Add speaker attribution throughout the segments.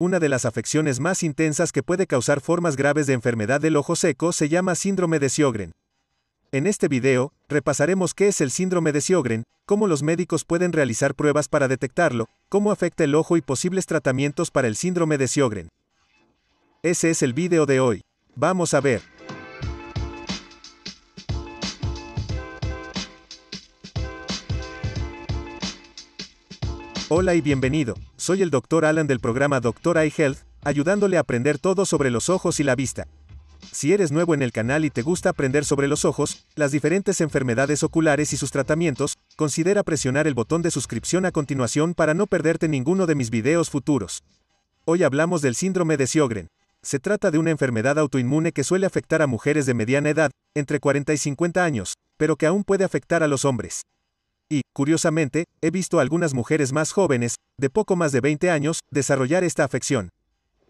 Speaker 1: Una de las afecciones más intensas que puede causar formas graves de enfermedad del ojo seco se llama síndrome de Sjögren. En este video, repasaremos qué es el síndrome de Sjögren, cómo los médicos pueden realizar pruebas para detectarlo, cómo afecta el ojo y posibles tratamientos para el síndrome de Sjögren. Ese es el video de hoy. Vamos a ver. Hola y bienvenido. Soy el Dr. Alan del programa Doctor Eye Health, ayudándole a aprender todo sobre los ojos y la vista. Si eres nuevo en el canal y te gusta aprender sobre los ojos, las diferentes enfermedades oculares y sus tratamientos, considera presionar el botón de suscripción a continuación para no perderte ninguno de mis videos futuros. Hoy hablamos del síndrome de Sjögren. Se trata de una enfermedad autoinmune que suele afectar a mujeres de mediana edad, entre 40 y 50 años, pero que aún puede afectar a los hombres. Y, curiosamente, he visto a algunas mujeres más jóvenes, de poco más de 20 años, desarrollar esta afección.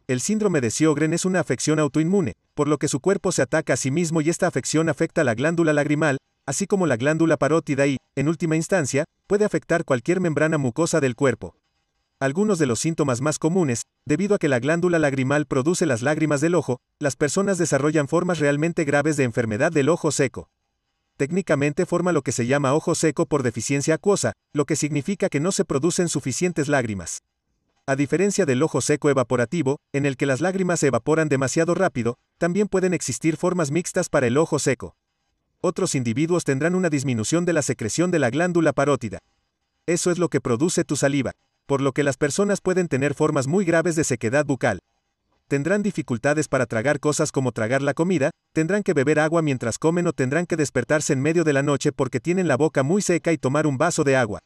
Speaker 1: El síndrome de Sjögren es una afección autoinmune, por lo que su cuerpo se ataca a sí mismo y esta afección afecta la glándula lagrimal, así como la glándula parótida y, en última instancia, puede afectar cualquier membrana mucosa del cuerpo. Algunos de los síntomas más comunes, debido a que la glándula lagrimal produce las lágrimas del ojo, las personas desarrollan formas realmente graves de enfermedad del ojo seco técnicamente forma lo que se llama ojo seco por deficiencia acuosa, lo que significa que no se producen suficientes lágrimas. A diferencia del ojo seco evaporativo, en el que las lágrimas se evaporan demasiado rápido, también pueden existir formas mixtas para el ojo seco. Otros individuos tendrán una disminución de la secreción de la glándula parótida. Eso es lo que produce tu saliva, por lo que las personas pueden tener formas muy graves de sequedad bucal tendrán dificultades para tragar cosas como tragar la comida, tendrán que beber agua mientras comen o tendrán que despertarse en medio de la noche porque tienen la boca muy seca y tomar un vaso de agua.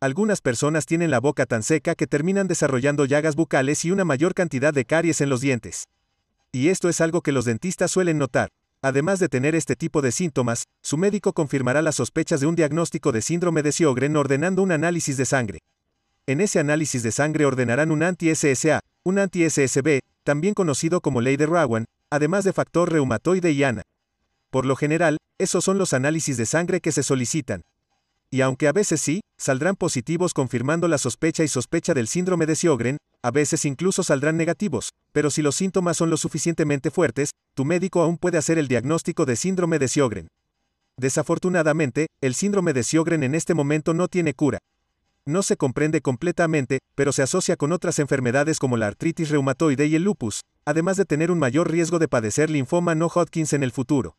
Speaker 1: Algunas personas tienen la boca tan seca que terminan desarrollando llagas bucales y una mayor cantidad de caries en los dientes. Y esto es algo que los dentistas suelen notar. Además de tener este tipo de síntomas, su médico confirmará las sospechas de un diagnóstico de síndrome de Sjögren ordenando un análisis de sangre. En ese análisis de sangre ordenarán un anti-SSA, un anti-SSB, también conocido como ley de Rawan, además de factor reumatoide y ANA. Por lo general, esos son los análisis de sangre que se solicitan. Y aunque a veces sí, saldrán positivos confirmando la sospecha y sospecha del síndrome de Sjögren, a veces incluso saldrán negativos, pero si los síntomas son lo suficientemente fuertes, tu médico aún puede hacer el diagnóstico de síndrome de Siogren. Desafortunadamente, el síndrome de Sjögren en este momento no tiene cura. No se comprende completamente, pero se asocia con otras enfermedades como la artritis reumatoide y el lupus, además de tener un mayor riesgo de padecer linfoma no Hodgkin en el futuro.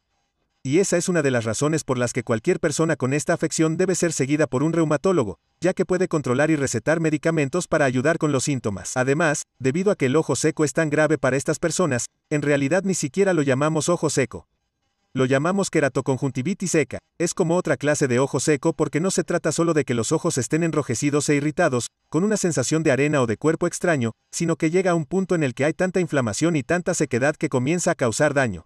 Speaker 1: Y esa es una de las razones por las que cualquier persona con esta afección debe ser seguida por un reumatólogo, ya que puede controlar y recetar medicamentos para ayudar con los síntomas. Además, debido a que el ojo seco es tan grave para estas personas, en realidad ni siquiera lo llamamos ojo seco, lo llamamos queratoconjuntivitis seca. Es como otra clase de ojo seco porque no se trata solo de que los ojos estén enrojecidos e irritados, con una sensación de arena o de cuerpo extraño, sino que llega a un punto en el que hay tanta inflamación y tanta sequedad que comienza a causar daño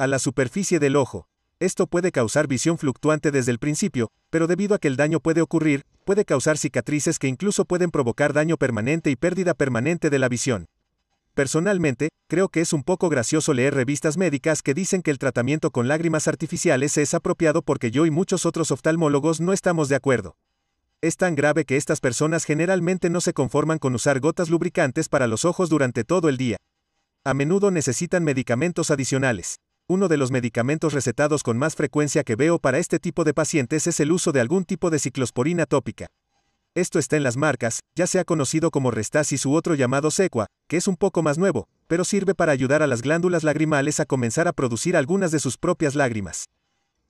Speaker 1: a la superficie del ojo. Esto puede causar visión fluctuante desde el principio, pero debido a que el daño puede ocurrir, puede causar cicatrices que incluso pueden provocar daño permanente y pérdida permanente de la visión. Personalmente, creo que es un poco gracioso leer revistas médicas que dicen que el tratamiento con lágrimas artificiales es apropiado porque yo y muchos otros oftalmólogos no estamos de acuerdo. Es tan grave que estas personas generalmente no se conforman con usar gotas lubricantes para los ojos durante todo el día. A menudo necesitan medicamentos adicionales. Uno de los medicamentos recetados con más frecuencia que veo para este tipo de pacientes es el uso de algún tipo de ciclosporina tópica. Esto está en las marcas, ya sea conocido como Restasis su otro llamado Sequa, que es un poco más nuevo, pero sirve para ayudar a las glándulas lagrimales a comenzar a producir algunas de sus propias lágrimas.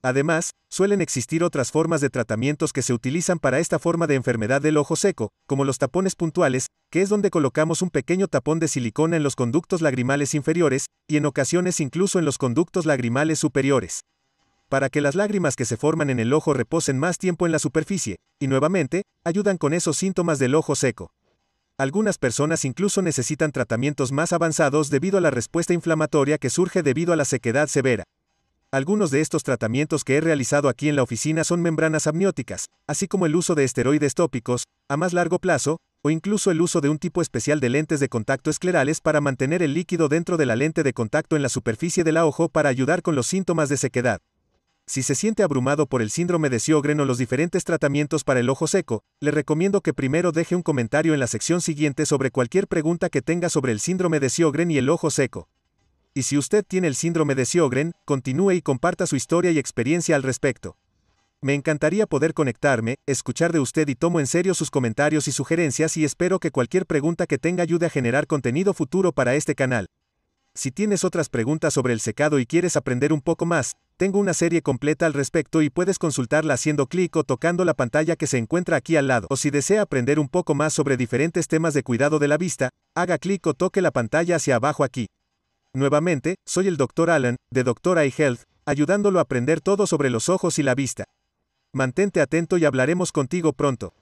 Speaker 1: Además, suelen existir otras formas de tratamientos que se utilizan para esta forma de enfermedad del ojo seco, como los tapones puntuales, que es donde colocamos un pequeño tapón de silicona en los conductos lagrimales inferiores, y en ocasiones incluso en los conductos lagrimales superiores para que las lágrimas que se forman en el ojo reposen más tiempo en la superficie, y nuevamente, ayudan con esos síntomas del ojo seco. Algunas personas incluso necesitan tratamientos más avanzados debido a la respuesta inflamatoria que surge debido a la sequedad severa. Algunos de estos tratamientos que he realizado aquí en la oficina son membranas amnióticas, así como el uso de esteroides tópicos, a más largo plazo, o incluso el uso de un tipo especial de lentes de contacto esclerales para mantener el líquido dentro de la lente de contacto en la superficie del ojo para ayudar con los síntomas de sequedad. Si se siente abrumado por el síndrome de Sjögren o los diferentes tratamientos para el ojo seco, le recomiendo que primero deje un comentario en la sección siguiente sobre cualquier pregunta que tenga sobre el síndrome de Sjögren y el ojo seco. Y si usted tiene el síndrome de Sjögren, continúe y comparta su historia y experiencia al respecto. Me encantaría poder conectarme, escuchar de usted y tomo en serio sus comentarios y sugerencias y espero que cualquier pregunta que tenga ayude a generar contenido futuro para este canal. Si tienes otras preguntas sobre el secado y quieres aprender un poco más, tengo una serie completa al respecto y puedes consultarla haciendo clic o tocando la pantalla que se encuentra aquí al lado. O si desea aprender un poco más sobre diferentes temas de cuidado de la vista, haga clic o toque la pantalla hacia abajo aquí. Nuevamente, soy el Dr. Alan, de Doctor Eye Health, ayudándolo a aprender todo sobre los ojos y la vista. Mantente atento y hablaremos contigo pronto.